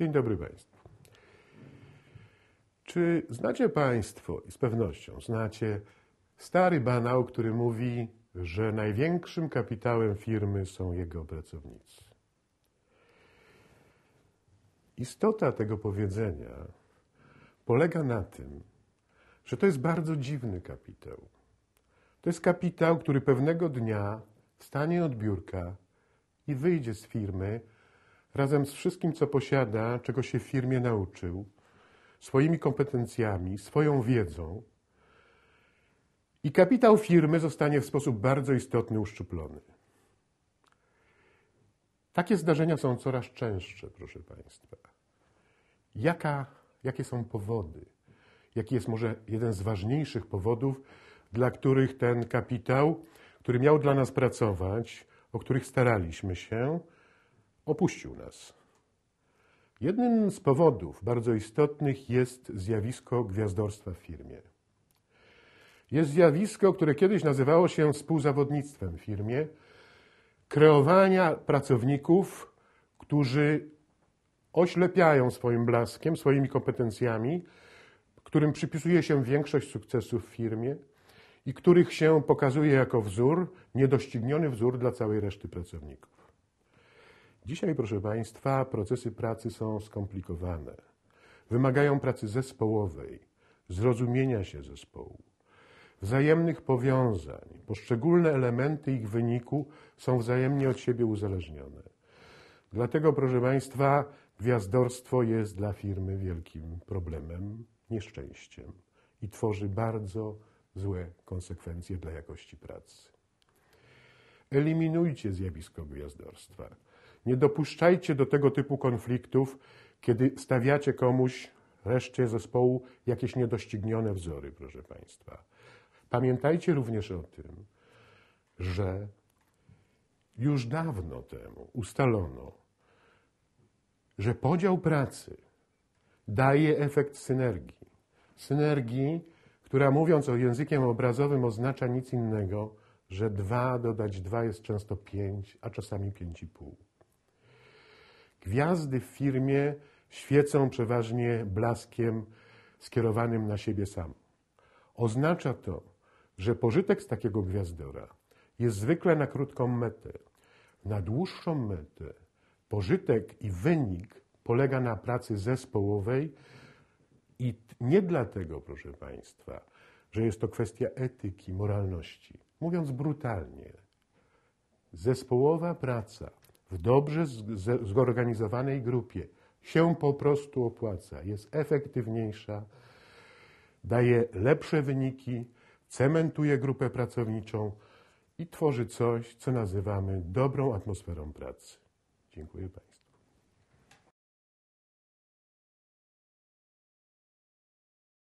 Dzień dobry Państwu. Czy znacie Państwo, i z pewnością znacie, stary banał, który mówi, że największym kapitałem firmy są jego pracownicy? Istota tego powiedzenia polega na tym, że to jest bardzo dziwny kapitał. To jest kapitał, który pewnego dnia stanie od biurka i wyjdzie z firmy, razem z wszystkim, co posiada, czego się w firmie nauczył, swoimi kompetencjami, swoją wiedzą, i kapitał firmy zostanie w sposób bardzo istotny uszczuplony. Takie zdarzenia są coraz częstsze, proszę Państwa. Jaka, jakie są powody? Jaki jest może jeden z ważniejszych powodów, dla których ten kapitał, który miał dla nas pracować, o których staraliśmy się, opuścił nas. Jednym z powodów bardzo istotnych jest zjawisko gwiazdorstwa w firmie. Jest zjawisko, które kiedyś nazywało się współzawodnictwem w firmie, kreowania pracowników, którzy oślepiają swoim blaskiem, swoimi kompetencjami, którym przypisuje się większość sukcesów w firmie i których się pokazuje jako wzór, niedościgniony wzór dla całej reszty pracowników. Dzisiaj, proszę Państwa, procesy pracy są skomplikowane. Wymagają pracy zespołowej, zrozumienia się zespołu, wzajemnych powiązań. Poszczególne elementy ich wyniku są wzajemnie od siebie uzależnione. Dlatego, proszę Państwa, gwiazdorstwo jest dla firmy wielkim problemem, nieszczęściem i tworzy bardzo złe konsekwencje dla jakości pracy. Eliminujcie zjawisko gwiazdorstwa. Nie dopuszczajcie do tego typu konfliktów, kiedy stawiacie komuś, reszcie zespołu, jakieś niedoścignione wzory, proszę Państwa. Pamiętajcie również o tym, że już dawno temu ustalono, że podział pracy daje efekt synergii. Synergii, która mówiąc o językiem obrazowym oznacza nic innego, że dwa dodać dwa jest często pięć, a czasami pięć i pół. Gwiazdy w firmie świecą przeważnie blaskiem skierowanym na siebie sam. Oznacza to, że pożytek z takiego gwiazdora jest zwykle na krótką metę. Na dłuższą metę pożytek i wynik polega na pracy zespołowej i nie dlatego, proszę Państwa, że jest to kwestia etyki, moralności. Mówiąc brutalnie, zespołowa praca w dobrze zorganizowanej grupie się po prostu opłaca, jest efektywniejsza, daje lepsze wyniki, cementuje grupę pracowniczą i tworzy coś, co nazywamy dobrą atmosferą pracy. Dziękuję Państwu.